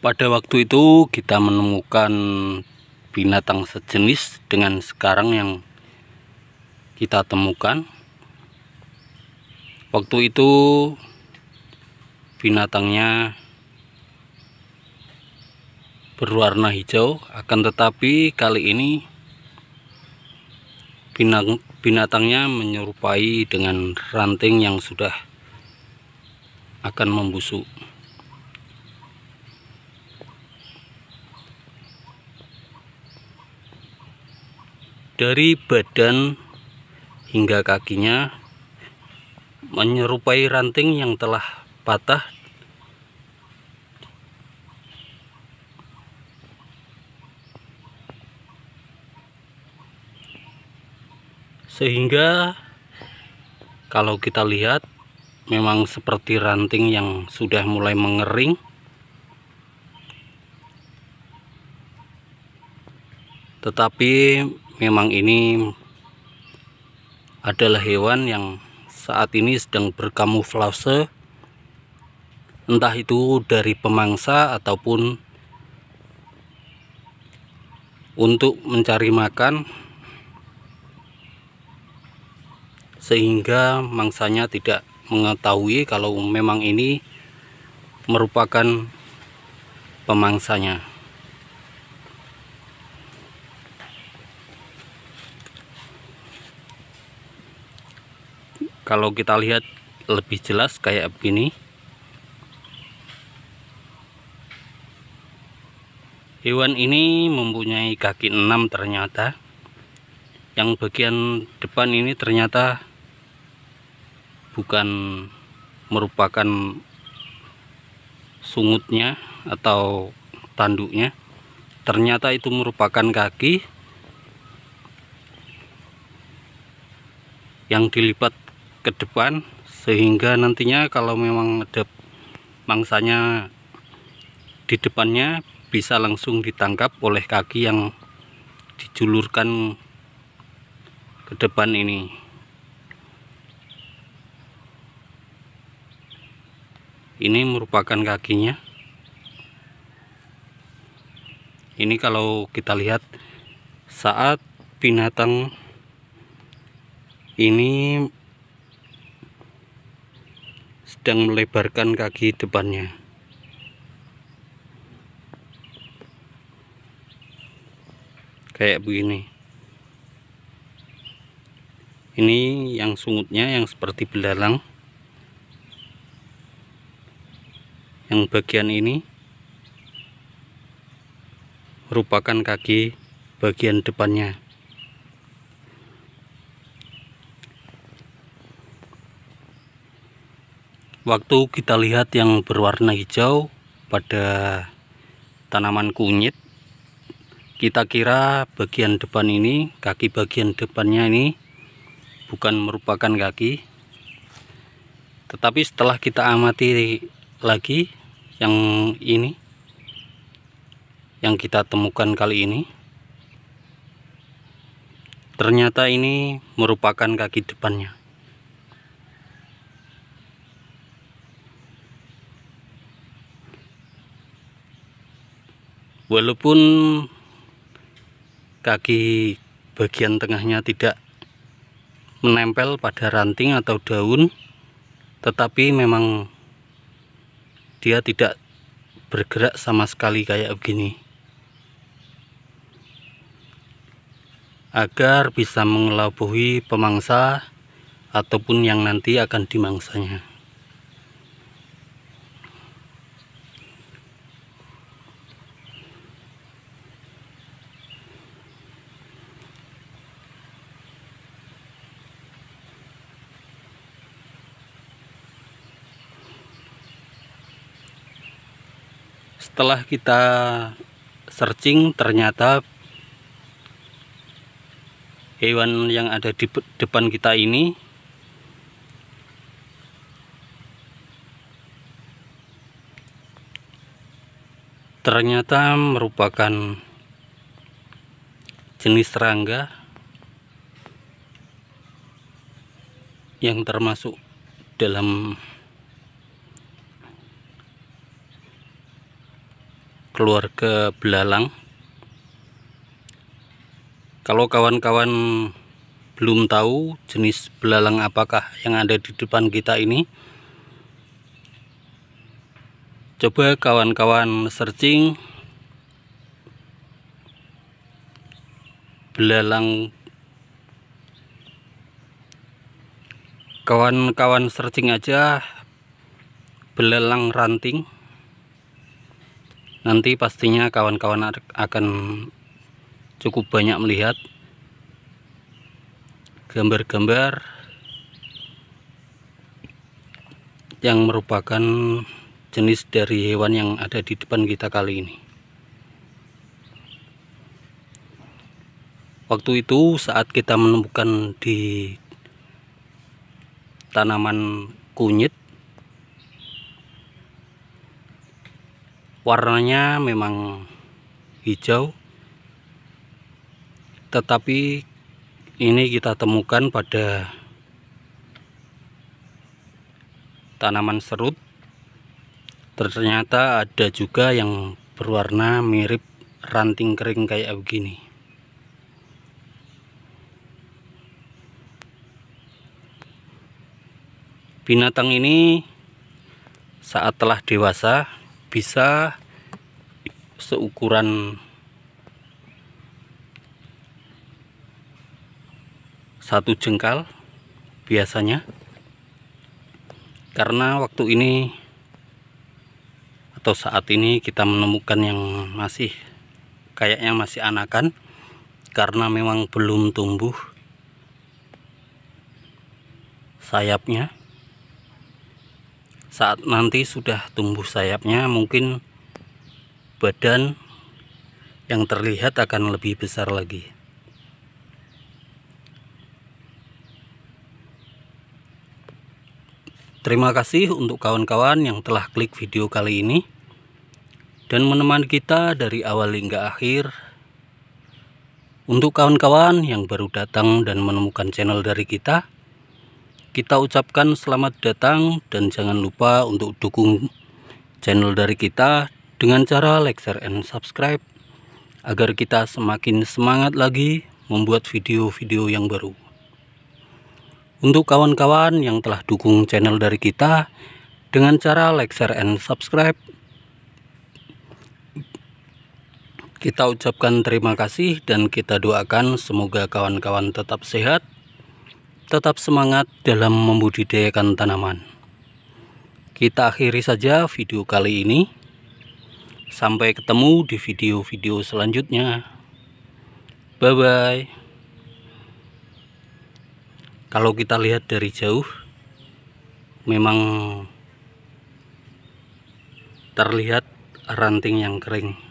Pada waktu itu kita menemukan binatang sejenis dengan sekarang yang kita temukan. Waktu itu binatangnya berwarna hijau, akan tetapi kali ini binatang binatangnya menyerupai dengan ranting yang sudah akan membusuk. dari badan hingga kakinya menyerupai ranting yang telah patah sehingga kalau kita lihat memang seperti ranting yang sudah mulai mengering tetapi memang ini adalah hewan yang saat ini sedang berkamuflase entah itu dari pemangsa ataupun untuk mencari makan sehingga mangsanya tidak mengetahui kalau memang ini merupakan pemangsanya kalau kita lihat lebih jelas kayak begini hewan ini mempunyai kaki enam ternyata yang bagian depan ini ternyata bukan merupakan sungutnya atau tanduknya ternyata itu merupakan kaki yang dilipat ke depan sehingga nantinya kalau memang ada mangsanya di depannya bisa langsung ditangkap oleh kaki yang dijulurkan ke depan ini ini merupakan kakinya ini kalau kita lihat saat binatang ini sedang melebarkan kaki depannya kayak begini ini yang sungutnya yang seperti belalang yang bagian ini merupakan kaki bagian depannya waktu kita lihat yang berwarna hijau pada tanaman kunyit kita kira bagian depan ini kaki bagian depannya ini bukan merupakan kaki tetapi setelah kita amati lagi yang ini yang kita temukan kali ini ternyata ini merupakan kaki depannya walaupun kaki bagian tengahnya tidak menempel pada ranting atau daun tetapi memang dia tidak bergerak sama sekali kayak begini agar bisa mengelabui pemangsa ataupun yang nanti akan dimangsanya setelah kita searching ternyata hewan yang ada di depan kita ini ternyata merupakan jenis serangga yang termasuk dalam keluar ke belalang kalau kawan-kawan belum tahu jenis belalang apakah yang ada di depan kita ini coba kawan-kawan searching belalang kawan-kawan searching aja belalang ranting nanti pastinya kawan-kawan akan cukup banyak melihat gambar-gambar yang merupakan jenis dari hewan yang ada di depan kita kali ini waktu itu saat kita menemukan di tanaman kunyit warnanya memang hijau tetapi ini kita temukan pada tanaman serut ternyata ada juga yang berwarna mirip ranting kering kayak begini binatang ini saat telah dewasa bisa seukuran satu jengkal biasanya karena waktu ini atau saat ini kita menemukan yang masih kayaknya masih anakan karena memang belum tumbuh sayapnya saat nanti sudah tumbuh sayapnya mungkin badan yang terlihat akan lebih besar lagi Terima kasih untuk kawan-kawan yang telah klik video kali ini dan menemani kita dari awal hingga akhir. Untuk kawan-kawan yang baru datang dan menemukan channel dari kita, kita ucapkan selamat datang dan jangan lupa untuk dukung channel dari kita dengan cara like, share, and subscribe agar kita semakin semangat lagi membuat video-video yang baru. Untuk kawan-kawan yang telah dukung channel dari kita dengan cara like, share, and subscribe, kita ucapkan terima kasih dan kita doakan semoga kawan-kawan tetap sehat tetap semangat dalam membudidayakan tanaman. Kita akhiri saja video kali ini. Sampai ketemu di video-video selanjutnya. Bye-bye. Kalau kita lihat dari jauh, memang terlihat ranting yang kering.